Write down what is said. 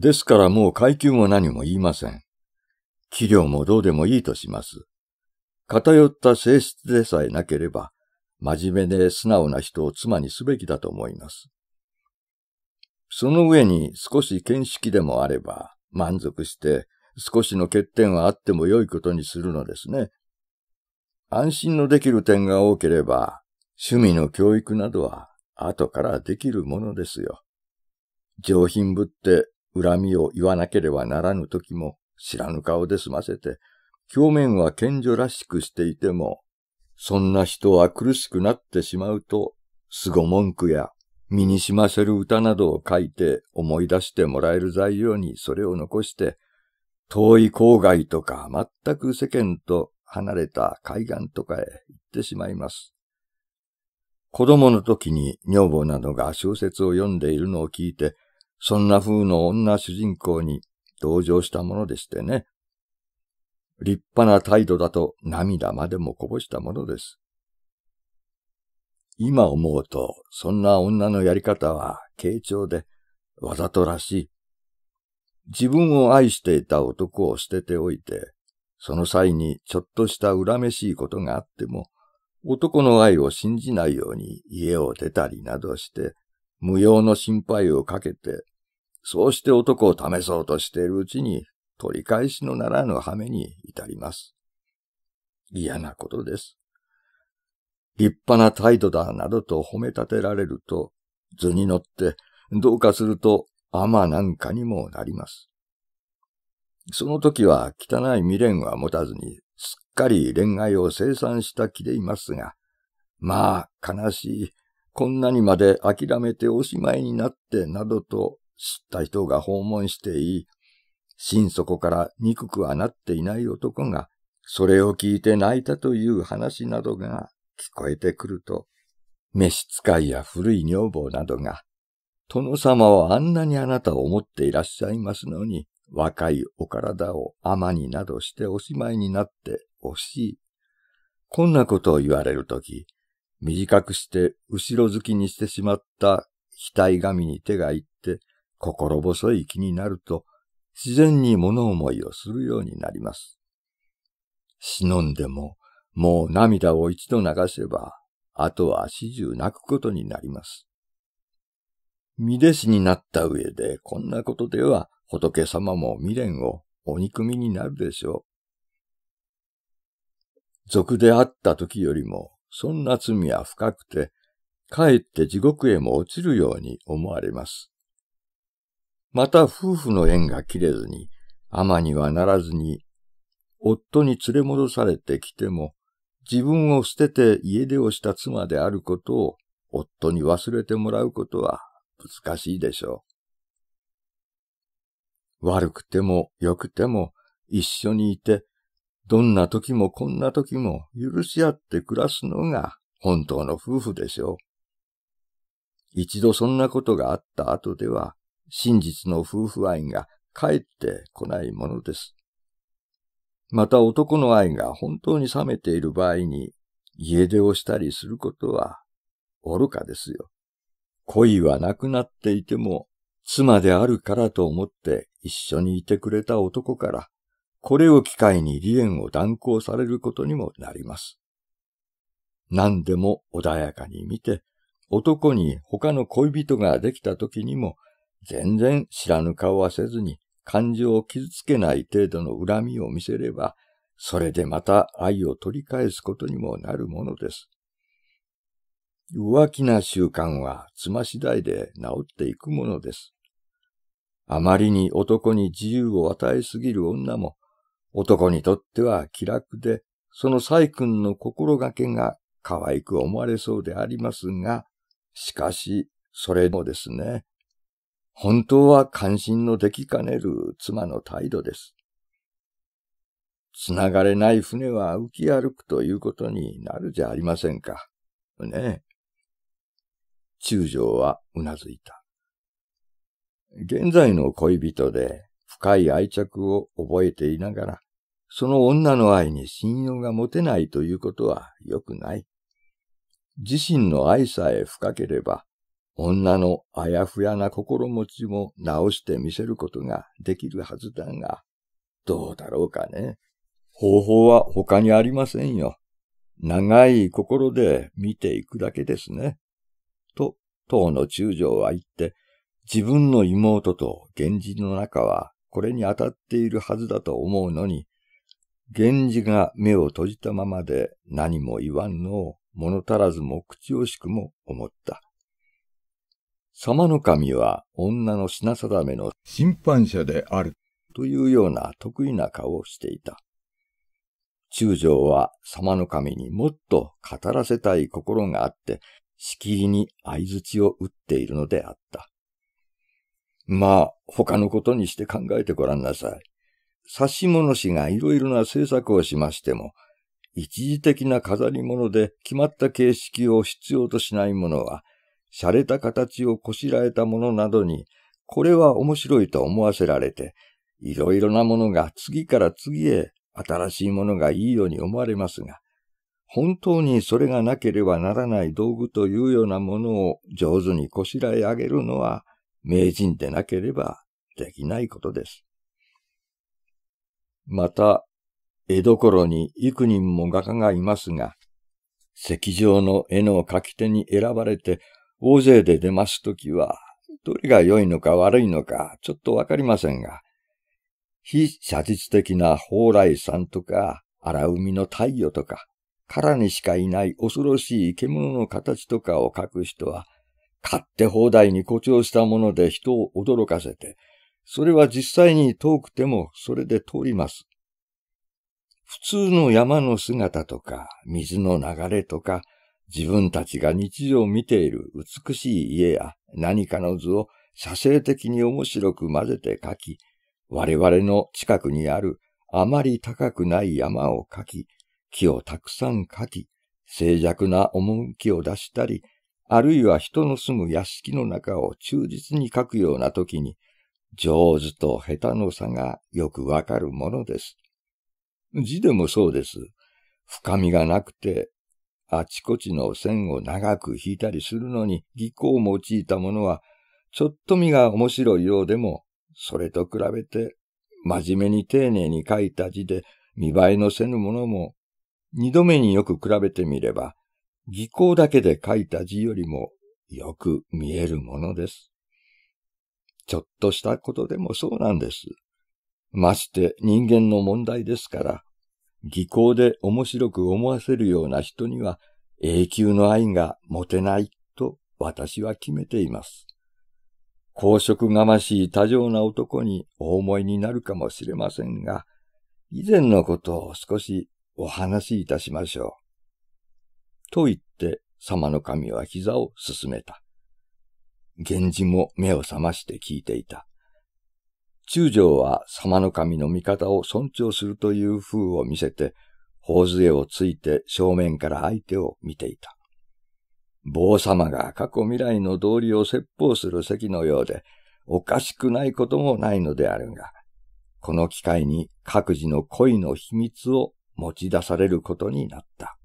ですからもう階級も何も言いません。器量もどうでもいいとします。偏った性質でさえなければ、真面目で素直な人を妻にすべきだと思います。その上に少し見識でもあれば、満足して少しの欠点はあっても良いことにするのですね。安心のできる点が多ければ、趣味の教育などは後からできるものですよ。上品ぶって恨みを言わなければならぬ時も知らぬ顔で済ませて、表面は賢女らしくしていても、そんな人は苦しくなってしまうと、凄文句や身にしませる歌などを書いて思い出してもらえる材料にそれを残して、遠い郊外とか全く世間と離れた海岸とかへ行ってしまいます。子供の時に女房などが小説を読んでいるのを聞いて、そんな風の女主人公に同情したものでしてね。立派な態度だと涙までもこぼしたものです。今思うと、そんな女のやり方は軽調で、わざとらしい。自分を愛していた男を捨てておいて、その際にちょっとした恨めしいことがあっても、男の愛を信じないように家を出たりなどして、無用の心配をかけて、そうして男を試そうとしているうちに、取り返しのならぬ羽目に至ります。嫌なことです。立派な態度だなどと褒め立てられると、図に乗って、どうかすると、甘なんかにもなります。その時は汚い未練は持たずに、すっかり恋愛を生産した気でいますが、まあ、悲しい、こんなにまで諦めておしまいになってなどと知った人が訪問していい、心底から憎くはなっていない男が、それを聞いて泣いたという話などが聞こえてくると、召使いや古い女房などが、殿様はあんなにあなたを思っていらっしゃいますのに、若いお体を甘になどしておしまいになって惜しい。こんなことを言われるとき、短くして後ろ好きにしてしまった額紙に手が行って、心細い気になると、自然に物思いをするようになります。忍んでも、もう涙を一度流せば、あとは始終泣くことになります。身弟子になった上で、こんなことでは仏様も未練をお憎みになるでしょう。俗であった時よりもそんな罪は深くて、かえって地獄へも落ちるように思われます。また夫婦の縁が切れずに、天にはならずに、夫に連れ戻されてきても、自分を捨てて家出をした妻であることを夫に忘れてもらうことは難しいでしょう。悪くても良くても一緒にいてどんな時もこんな時も許し合って暮らすのが本当の夫婦でしょう。一度そんなことがあった後では、真実の夫婦愛が帰ってこないものです。また男の愛が本当に冷めている場合に、家出をしたりすることは愚かですよ。恋はなくなっていても、妻であるからと思って一緒にいてくれた男からこれを機会に離縁を断行されることにもなります。何でも穏やかに見て、男に他の恋人ができた時にも、全然知らぬ顔はせずに、感情を傷つけない程度の恨みを見せれば、それでまた愛を取り返すことにもなるものです。浮気な習慣は妻次第で治っていくものです。あまりに男に自由を与えすぎる女も男にとっては気楽で、その細君の心がけが可愛く思われそうでありますが、しかし、それもですね、本当は関心のできかねる妻の態度です。つながれない船は浮き歩くということになるじゃありませんか。ねえ。中将はうなずいた。現在の恋人で深い愛着を覚えていながら、その女の愛に信用が持てないということは良くない。自身の愛さえ深ければ、女のあやふやな心持ちも直してみせることができるはずだが、どうだろうかね。方法は他にありませんよ。長い心で見ていくだけですね。と、当の中将は言って、自分の妹と源氏の中はこれに当たっているはずだと思うのに、源氏が目を閉じたままで何も言わんのを物足らずも口惜しくも思った。様の神は女の品定めの審判者であるというような得意な顔をしていた。中将は様の神にもっと語らせたい心があって、しきりに相槌を打っているのであった。まあ、他のことにして考えてごらんなさい。指物師がいろいろな制作をしましても、一時的な飾り物で決まった形式を必要としないものは、洒落た形をこしらえたものなどに、これは面白いと思わせられて、いろいろなものが次から次へ新しいものがいいように思われますが、本当にそれがなければならない道具というようなものを上手にこしらえ上げるのは名人でなければできないことです。また、絵所こに幾人も画家がいますが、石上の絵の書き手に選ばれて大勢で出ますときは、どれが良いのか悪いのかちょっとわかりませんが、非写実的な蓬莱さんとか荒海の太陽とか、殻にしかいない恐ろしい獣の形とかを描く人は、勝手放題に誇張したもので人を驚かせて、それは実際に遠くてもそれで通ります。普通の山の姿とか、水の流れとか、自分たちが日常見ている美しい家や何かの図を写生的に面白く混ぜて描き、我々の近くにあるあまり高くない山を描き、木をたくさん描き、静寂な趣を出したり、あるいは人の住む屋敷の中を忠実に書くような時に、上手と下手の差がよくわかるものです。字でもそうです。深みがなくて、あちこちの線を長く引いたりするのに、技巧を用いたものは、ちょっと見が面白いようでも、それと比べて、真面目に丁寧に書いた字で、見栄えのせぬものも、二度目によく比べてみれば、技巧だけで書いた字よりもよく見えるものです。ちょっとしたことでもそうなんです。まして人間の問題ですから、技巧で面白く思わせるような人には永久の愛が持てないと私は決めています。公職がましい多情な男にお思いになるかもしれませんが、以前のことを少しお話しいたしましょう。と言って様の神は膝を進めた。源氏も目を覚まして聞いていた。中将は様の神の味方を尊重するという風を見せて、頬杖をついて正面から相手を見ていた。坊様が過去未来の道理を説法する席のようで、おかしくないこともないのであるが、この機会に各自の恋の秘密を持ち出されることになった。